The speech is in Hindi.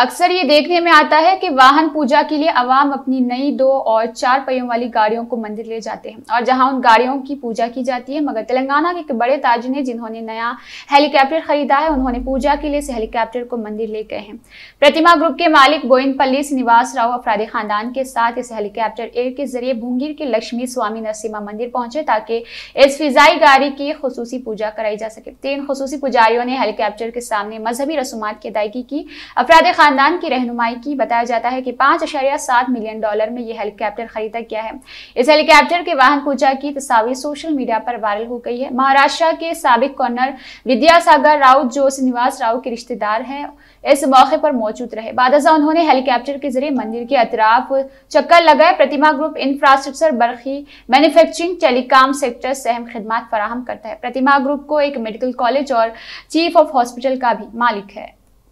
अक्सर ये देखने में आता है कि वाहन पूजा के लिए आवाम अपनी नई दो और चार पहियों वाली गाड़ियों को मंदिर ले जाते हैं और जहां उन गाड़ियों की पूजा की जाती है मगर तेलंगाना के एक बड़े ताजी ने जिन्होंने नया हेलीकॉप्टर खरीदा है उन्होंने पूजा के लिए इस हेलीकॉप्टर को मंदिर ले गए हैं प्रतिमा ग्रुप के मालिक बोइनपल्ली श्रीनिवास राव अफराद खानदान के साथ इस हेलीकॉप्टर एयर के जरिए भूंगीर के लक्ष्मी स्वामी नरसिम्हा मंदिर पहुंचे ताकि इस फिजाई गाड़ी की खसूसी पूजा कराई जा सके तीन खसूसी पुजारियों ने हेलीकॉप्टर के सामने मजहबी रसूमात की अदायगी की अफराद खानदान की रहनुमाई की बताया जाता है कि पांच अशारिया सात मिलियन डॉलर में यह हेलीकॉप्टर खरीदा गया है इस हेलीकॉप्टर के वाहन पूजा की तस्वीर सोशल मीडिया पर वायरल हो गई है महाराष्ट्र के सबक कॉर्नर विद्यासागर राव जो श्रीनिवास राव के रिश्तेदार हैं इस मौके पर मौजूद रहे बाद उन्होंने हेलीकॉप्टर के जरिए मंदिर के अतराफ चक्कर लगाए प्रतिमा ग्रुप इंफ्रास्ट्रक्चर बरखी मैन्युफैक्चरिंग टेलीकॉम सेक्टर से अहम खदमात फराहम करता है प्रतिमा ग्रुप को एक मेडिकल कॉलेज और चीफ ऑफ हॉस्पिटल का भी मालिक है